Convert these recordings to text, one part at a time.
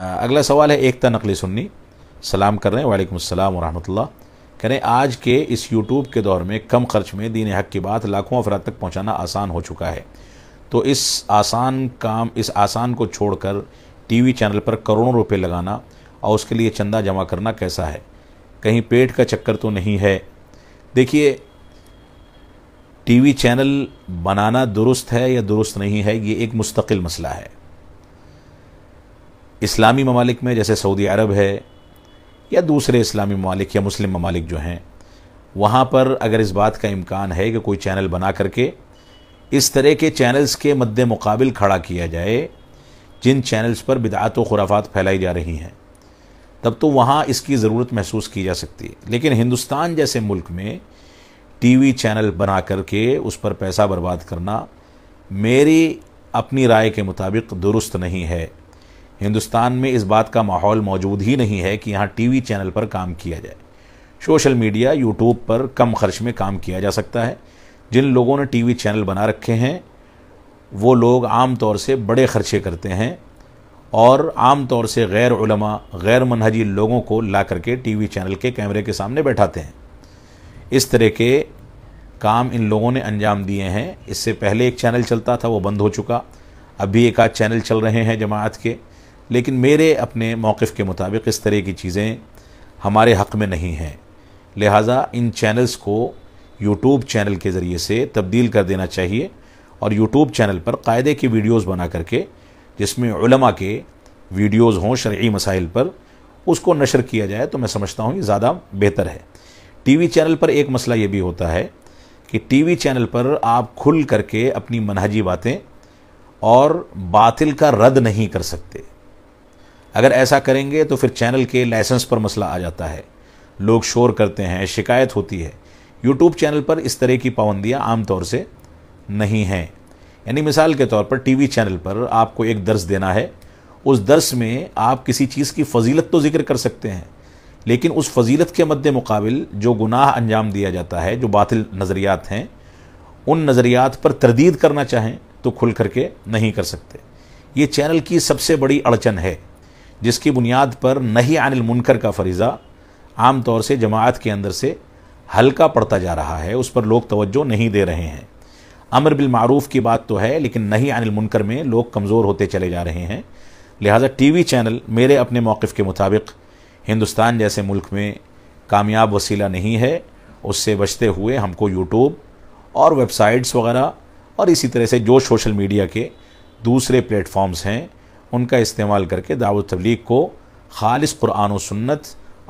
अगला सवाल है एकता नकली सुन्नी सलाम कर रहे हैं वालेकुम अस्सलाम वरहमतुल्लाह कह रहे हैं आज के इस यूट्यूब के दौर में कम खर्च में दीन हक की बात लाखों अफराद तक पहुँचाना आसान हो चुका है तो इस आसान काम इस आसान को छोड़कर टीवी चैनल पर करोड़ों रुपए लगाना और उसके लिए चंदा जमा करना कैसा है कहीं पेट का चक्कर तो नहीं है देखिए टीवी चैनल बनाना दुरुस्त है या दुरुस्त नहीं है ये एक मुस्तकिल मसला है इस्लामी ममालिक में जैसे सऊदी अरब है या दूसरे इस्लामी ममालिक या मुस्लिम ममालिक जो हैं वहाँ पर अगर इस बात का इम्कान है कि कोई चैनल बना करके इस तरह के चैनल्स के मद्द मुकाबिल खड़ा किया जाए जिन चैनल्स पर बिदात व खुराफात फैलाई जा रही हैं तब तो वहाँ इसकी ज़रूरत महसूस की जा सकती है लेकिन हिंदुस्तान जैसे मुल्क में टीवी चैनल बना करके उस पर पैसा बर्बाद करना मेरी अपनी राय के मुताबिक दुरुस्त नहीं है हिंदुस्तान में इस बात का माहौल मौजूद ही नहीं है कि यहाँ टीवी चैनल पर काम किया जाए सोशल मीडिया यूट्यूब पर कम खर्च में काम किया जा सकता है जिन लोगों ने टीवी चैनल बना रखे हैं वो लोग आम तौर से बड़े खर्चे करते हैं और आम तौर से गैर उलमा गैर मनहजी लोगों को ला करके टीवी चैनल के कैमरे के सामने बैठाते हैं इस तरह के काम इन लोगों ने अंजाम दिए हैं इससे पहले एक चैनल चलता था वो बंद हो चुका अब भी एक आध चैनल चल रहे हैं जमात के लेकिन मेरे अपने मौक़ के मुताबिक इस तरह की चीज़ें हमारे हक़ में नहीं हैं लिहाजा इन चैनल्स को यूट्यूब चैनल के ज़रिए से तब्दील कर देना चाहिए और यूट्यूब चैनल पर कायदे की वीडियोज़ बना करके जिसमें उलमा के वीडियोज़ हों शर्य मसाइल पर उसको नशर किया जाए तो मैं समझता हूँ ये ज़्यादा बेहतर है टीवी चैनल पर एक मसला ये भी होता है कि टीवी चैनल पर आप खुल करके अपनी मनहजी बातें और बातिल का रद्द नहीं कर सकते अगर ऐसा करेंगे तो फिर चैनल के लाइसेंस पर मसला आ जाता है लोग शोर करते हैं शिकायत होती है यूट्यूब चैनल पर इस तरह की पाबंदियाँ आमतौर से नहीं हैं यानी मिसाल के तौर पर टीवी चैनल पर आपको एक दर्स देना है उस दर्स में आप किसी चीज़ की फजीलत तो जिक्र कर सकते हैं लेकिन उस फजीलत के मद्दे मुकाबिल जो गुनाह अंजाम दिया जाता है जो बातिल नज़रियात हैं उन नज़रियात पर तरदीद करना चाहें तो खुल करके नहीं कर सकते ये चैनल की सबसे बड़ी अड़चन है जिसकी बुनियाद पर नहीं अनिल मुनकर का फरीज़ा आम तौर से जमात के अंदर से हल्का पड़ता जा रहा है उस पर लोग तवज्जो नहीं दे रहे हैं अमर बिल मारूफ की बात तो है लेकिन नहीं अनिल मुनकर में लोग कमज़ोर होते चले जा रहे हैं लिहाजा टीवी चैनल मेरे अपने मौक़ के मुताबिक हिंदुस्तान जैसे मुल्क में कामयाब वसीला नहीं है उससे बचते हुए हमको यूट्यूब और वेबसाइट्स वगैरह और इसी तरह से जो सोशल मीडिया के दूसरे प्लेटफॉर्म्स हैं उनका इस्तेमाल करके दावत तबलीग को खालिस कुरान और सुन्नत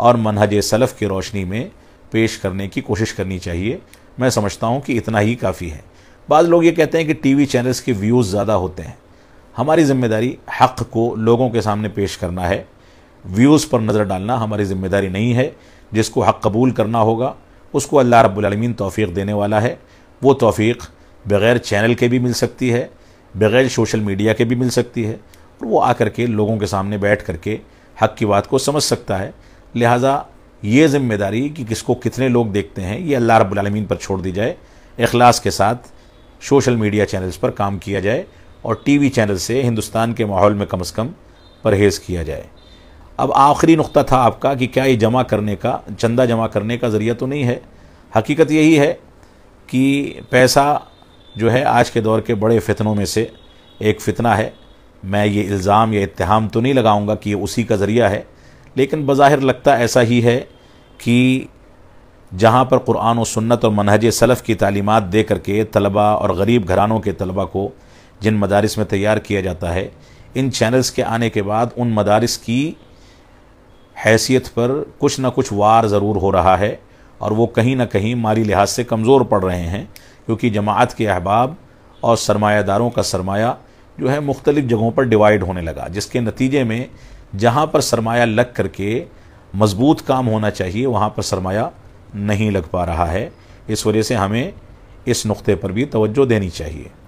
और मनहज सलफ़ की रोशनी में पेश करने की कोशिश करनी चाहिए मैं समझता हूँ कि इतना ही काफ़ी है बाद लोग ये कहते हैं कि टीवी चैनल्स के व्यूज़ ज़्यादा होते हैं हमारी जिम्मेदारी हक़ को लोगों के सामने पेश करना है व्यूज़ पर नज़र डालना हमारी जिम्मेदारी नहीं है जिसको हक़ कबूल करना होगा उसको अल्लाह रब्बुलमीन तोफ़ी देने वाला है वो तोफ़ी बग़ैर चैनल के भी मिल सकती है बग़ैर सोशल मीडिया के भी मिल सकती है वो आकर के लोगों के सामने बैठ करके हक की बात को समझ सकता है लिहाजा ये जिम्मेदारी कि किसको कितने लोग देखते हैं ये अल्लाह रबालमीन पर छोड़ दी जाए अखलास के साथ सोशल मीडिया चैनल्स पर काम किया जाए और टीवी चैनल से हिंदुस्तान के माहौल में कम अज़ कम परहेज़ किया जाए अब आखिरी नुक्ता था आपका कि क्या ये जमा करने का चंदा जमा करने का ज़रिया तो नहीं है हकीकत यही है कि पैसा जो है आज के दौर के बड़े फितनों में से एक फितना है मैं ये इल्ज़ाम या इतहाम तो नहीं लगाऊंगा कि ये उसी का ज़रिया है लेकिन बज़ाहिर लगता ऐसा ही है कि जहाँ पर कुरान और सुन्नत और मनहज सलफ़ की तालीमत दे करके तलबा और गरीब घरानों के तलबा को जिन मदारस में तैयार किया जाता है इन चैनल्स के आने के बाद उन मदारस की हैसियत पर कुछ ना कुछ वार ज़रूर हो रहा है और वो कहीं ना कहीं माली लिहाज से कमज़ोर पड़ रहे हैं क्योंकि जमात के अहबाब और सरमायादारों का सरमाया जो है मुख्तलिफ़ जगहों पर डिवाइड होने लगा जिसके नतीजे में जहाँ पर सरमाया लग करके मजबूत काम होना चाहिए वहाँ पर सरमाया नहीं लग पा रहा है इस वजह से हमें इस नुक़े पर भी तवज्जो देनी चाहिए